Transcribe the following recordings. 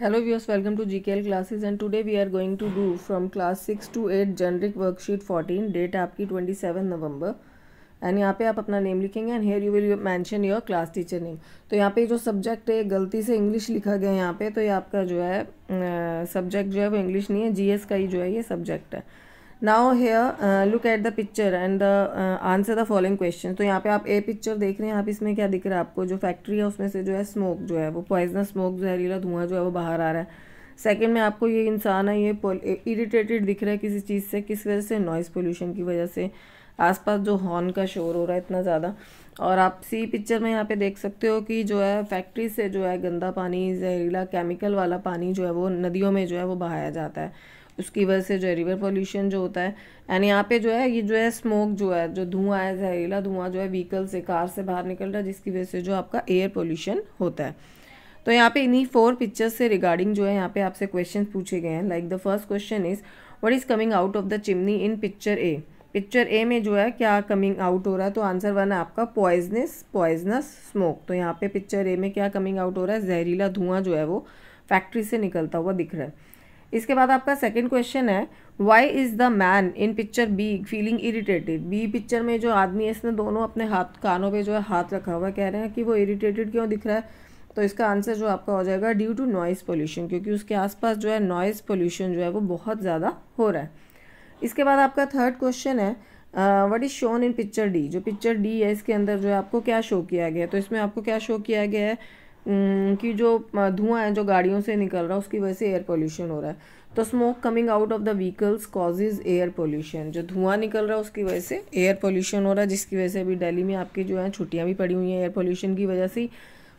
Hello welcome to G K L classes and today we are going to do from class six to eight generic worksheet fourteen date आपकी twenty seven November and यहाँ पे आप अपना name लिखेंगे and here you will mention your class teacher name तो यहाँ पे जो सब्जेक्ट है गलती से इंग्लिश लिखा गया है यहाँ पे तो ये आपका जो है सब्जेक्ट जो है वो इंग्लिश नहीं है एस का ही जो है ये सब्जेक्ट है now here look at the picture and the answer the following question तो यहाँ पे आप ए पिक्चर देख रहे हैं यहाँ पे इसमें क्या दिख रहा है आपको जो फैक्ट्री है उसमें से जो है स्मोक जो है वो पॉइजनस स्मोक जहरीला धुआं जो है वो बाहर आ रहा है सेकेंड में आपको ये इंसान है ये इरीटेटेड दिख रहा है किसी चीज़ से किस वजह से नॉइज़ पोल्यूशन की वजह से आसपास जो हॉर्न का शोर हो रहा है इतना ज़्यादा और आप सी पिक्चर में यहाँ पे देख सकते हो कि जो है फैक्ट्री से जो है गंदा पानी जहरीला केमिकल वाला पानी जो है वो नदियों में जो है वो बहाया जाता है उसकी वजह से जो है रिवर पॉल्यूशन जो होता है एंड यहाँ पे जो है ये जो है स्मोक जो है जो धुआं है जहरीला धुआं जो है व्हीकल से कार से बाहर निकल रहा है जिसकी वजह से जो आपका एयर पोल्यूशन होता है तो यहाँ पे इन्हीं फोर पिक्चर्स से रिगार्डिंग जो है यहाँ पे आपसे क्वेश्चन पूछे गए हैं like the first question is what is coming out of the chimney in picture A picture A में जो है क्या कमिंग आउट हो रहा है तो आंसर वन है आपका पॉइजनस पॉइजनस स्मोक तो यहाँ पे पिक्चर ए में क्या कमिंग आउट हो रहा है जहरीला धुआं जो है वो फैक्ट्री से निकलता हुआ दिख रहा है इसके बाद आपका सेकेंड क्वेश्चन है why is the man in picture B feeling irritated B picture में जो आदमी है इसने दोनों अपने हाथ कानों पे जो है हाथ रखा हुआ कह रहे हैं कि वो इरीटेटेड क्यों दिख रहा है तो इसका आंसर जो आपका हो जाएगा ड्यू टू नॉइज़ पोल्यूशन क्योंकि उसके आसपास जो है नॉइज़ पोल्यूशन जो है वो बहुत ज़्यादा हो रहा है इसके बाद आपका थर्ड क्वेश्चन है what is shown in picture D जो पिक्चर डी है इसके अंदर जो है आपको क्या शो किया गया है तो इसमें आपको क्या शो किया गया है कि जो धुआं है जो गाड़ियों से निकल रहा है उसकी वजह से एयर पोल्यूशन हो रहा है तो smoke coming out of the vehicles causes air pollution जो धुआं निकल रहा है उसकी वजह से एयर पोल्यूशन हो रहा है जिसकी वजह से अभी दिल्ली में आपकी जो है छुट्टियाँ भी पड़ी हुई हैं एयर पोल्यूशन की वजह से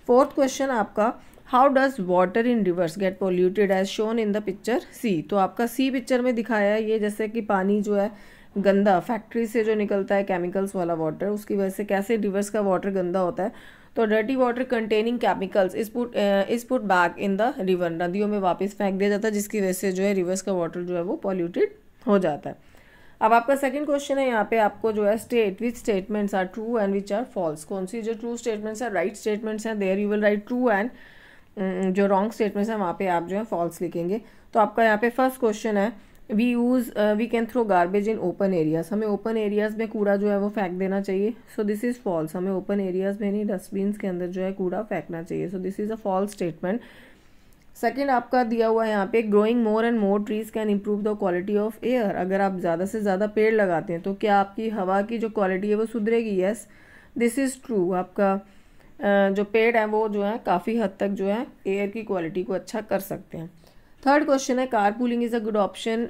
फोर्थ क्वेश्चन आपका how does water in rivers get polluted as shown in the picture C तो आपका सी पिक्चर में दिखाया है ये जैसे कि पानी जो है गंदा फैक्ट्री से जो निकलता है केमिकल्स वाला वाटर उसकी वजह से कैसे रिवर्स का वाटर गंदा होता है तो dirty water containing chemicals is put is put back in the river नदियों में वापस फेंक दिया जाता है जिसकी वजह से जो है रिवर्स का वाटर जो है वो पॉल्यूटेड हो जाता है अब आपका सेकंड क्वेश्चन है यहाँ पे आपको जो है state which statements are true and which are false कौन सी जो ट्रू स्टेटमेंट्स हैं राइट स्टेटमेंट्स हैं there you will write true and जो रॉन्ग स्टेटमेंट्स हैं वहाँ पे आप जो है फॉल्स लिखेंगे तो आपका यहाँ पे फर्स्ट क्वेश्चन है we use we can throw garbage in open areas हमें ओपन एरियाज़ में कूड़ा जो है वो फेंक देना चाहिए सो दिस इज़ फॉल्स हमें ओपन एरियाज़ में नहीं डस्टबिन के अंदर जो है कूड़ा फेंकना चाहिए so this is a false statement second आपका दिया हुआ है यहाँ पे growing more and more trees can improve the quality of air अगर आप ज़्यादा से ज़्यादा पेड़ लगाते हैं तो क्या आपकी हवा की जो क्वालिटी है वो सुधरेगी येस दिस इज़ ट्रू आपका uh, जो पेड़ है वो जो है काफ़ी हद तक जो है एयर की क्वालिटी को अच्छा कर सकते हैं थर्ड क्वेश्चन है car pooling is a good option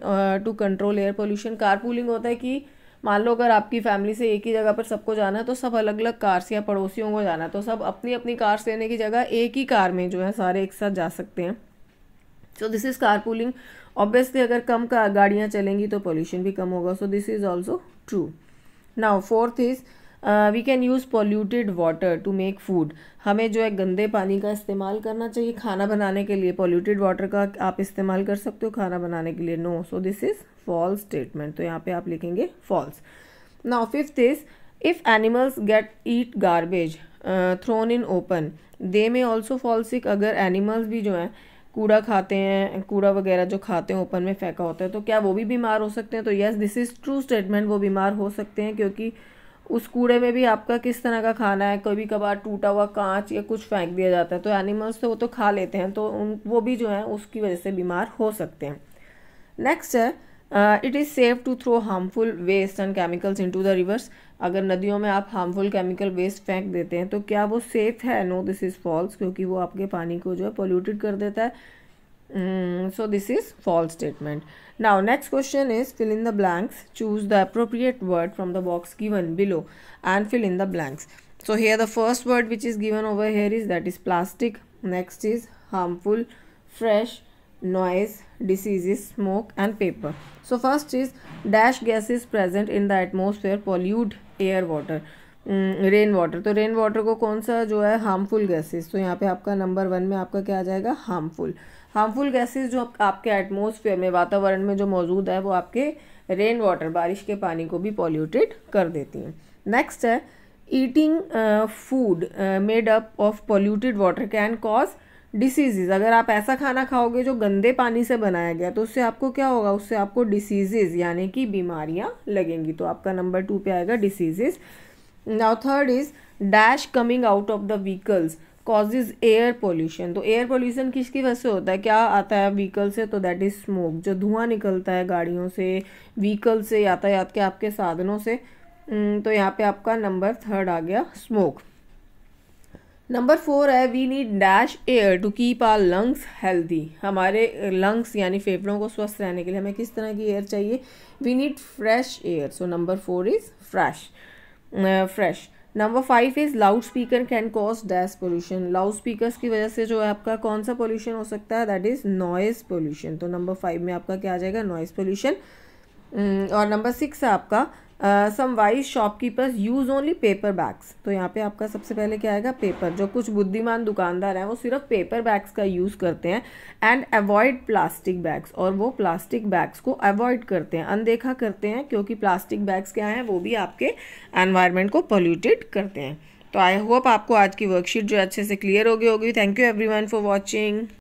to control air pollution car pooling होता है कि मान लो अगर आपकी फैमिली से एक ही जगह पर सबको जाना है तो सब अलग अलग कार्स या पड़ोसियों को जाना है तो सब अपनी अपनी कार्स लेने की जगह एक ही कार में जो है सारे एक साथ जा सकते हैं so this is car pooling obviously अगर कम गाड़ियाँ चलेंगी तो पोल्यूशन भी कम होगा so this is also true now fourth is we can use polluted water to make food हमें जो है गंदे पानी का इस्तेमाल करना चाहिए खाना बनाने के लिए पोल्यूटेड वाटर का आप इस्तेमाल कर सकते हो खाना बनाने के लिए no so this is false statement तो यहाँ पे आप लिखेंगे false now fifth is if animals get eat garbage thrown in open they may also फॉल्सिक अगर एनिमल्स भी जो हैं कूड़ा खाते हैं कूड़ा वगैरह जो खाते हैं ओपन में फेंका होता है तो क्या वो भी बीमार हो सकते हैं तो yes this is true statement वो बीमार हो सकते हैं क्योंकि उस कूड़े में भी आपका किस तरह का खाना है कभी कभार टूटा हुआ कांच या कुछ फेंक दिया जाता है तो एनिमल्स तो वो तो खा लेते हैं तो उन वो भी जो है उसकी वजह से बीमार हो सकते हैं नेक्स्ट है it is safe to throw harmful waste and chemicals into the rivers अगर नदियों में आप हार्मफुल केमिकल वेस्ट फेंक देते हैं तो क्या वो सेफ़ है नो दिस इज़ फॉल्स क्योंकि वो आपके पानी को जो है पोल्यूटेड कर देता है Mm, so this is false statement. Now next question is fill in the blanks. Choose the appropriate word from the box given below and fill in the blanks. So here the first word which is given over here is that is plastic. Next is harmful, fresh, noise, diseases, smoke and paper. So first is dash gases present in the atmosphere pollute air water. Rain hmm, water तो rain water को कौन सा जो है harmful gases तो यहाँ पे आपका नंबर वन में आपका क्या आ जाएगा हार्मफुल हार्मफुल गैसेस जो आपके एटमोसफेयर में वातावरण में जो मौजूद है वो आपके रेन वाटर बारिश के पानी को भी पॉल्यूटेड कर देती हैं नेक्स्ट है eating food made up of polluted water can cause diseases अगर आप ऐसा खाना खाओगे जो गंदे पानी से बनाया गया तो उससे आपको क्या होगा उससे आपको डिसीजेज यानी कि बीमारियां लगेंगी तो आपका नंबर टू पे आएगा diseases now third is dash coming out of the vehicles is air pollution तो एयर पोल्यूशन किसकी वजह से होता है क्या आता है व्हीकल से तो दैट इज़ स्मोक जो धुआं निकलता है गाड़ियों से व्हीकल से यातायात के आपके साधनों से तो यहाँ पे आपका नंबर थर्ड आ गया स्मोक नंबर फोर है we need dash air to keep our lungs healthy हमारे लंग्स यानी फेफड़ों को स्वस्थ रहने के लिए हमें किस तरह की एयर चाहिए we need fresh air so number four is fresh fresh number five is loud speaker can cause dash pollution loud speaker की वजह से जो है आपका कौन सा पोल्यूशन हो सकता है दैट इज़ नॉइज़ पोल्यूशन तो नंबर फाइव में आपका क्या आ जाएगा नॉइज़ पोल्यूशन और नंबर सिक्स है आपका some wise shopkeepers use only paper bags तो यहाँ पे आपका सबसे पहले क्या आएगा पेपर जो कुछ बुद्धिमान दुकानदार हैं वो सिर्फ पेपर बैग्स का यूज़ करते हैं एंड अवॉइड प्लास्टिक बैग्स और वो प्लास्टिक बैग्स को अवॉइड करते हैं अनदेखा करते हैं क्योंकि प्लास्टिक बैग्स क्या हैं वो भी आपके एनवायरमेंट को पोल्यूटेड करते हैं तो आई होप आपको आज की वर्कशीट जो अच्छे से क्लियर हो गई होगी thank you every for watching